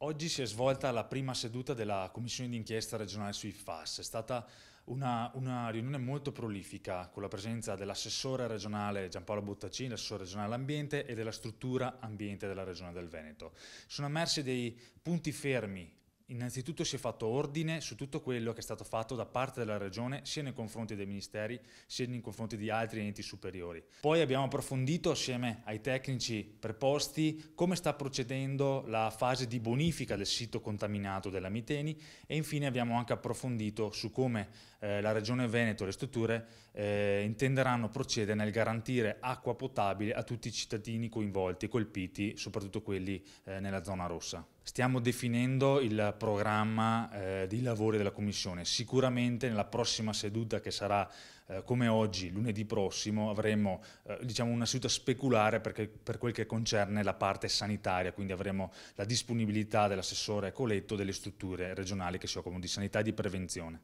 Oggi si è svolta la prima seduta della Commissione d'inchiesta regionale sui FAS. È stata una, una, riunione molto prolifica con la presenza dell'assessore regionale Giampaolo Bottacini, l'assessore regionale all'ambiente e della struttura ambiente della regione del Veneto. Sono emersi dei punti fermi Innanzitutto si è fatto ordine su tutto quello che è stato fatto da parte della Regione sia nei confronti dei ministeri sia nei confronti di altri enti superiori. Poi abbiamo approfondito assieme ai tecnici preposti come sta procedendo la fase di bonifica del sito contaminato della Miteni e infine abbiamo anche approfondito su come eh, la Regione Veneto e le strutture eh, intenderanno procedere nel garantire acqua potabile a tutti i cittadini coinvolti, colpiti, soprattutto quelli eh, nella zona rossa. Stiamo definendo il programma eh, di lavori della Commissione. Sicuramente nella prossima seduta che sarà eh, come oggi, lunedì prossimo, avremo eh, diciamo una seduta speculare perché, per quel che concerne la parte sanitaria, quindi avremo la disponibilità dell'assessore Coletto delle strutture regionali che si occupano di sanità e di prevenzione.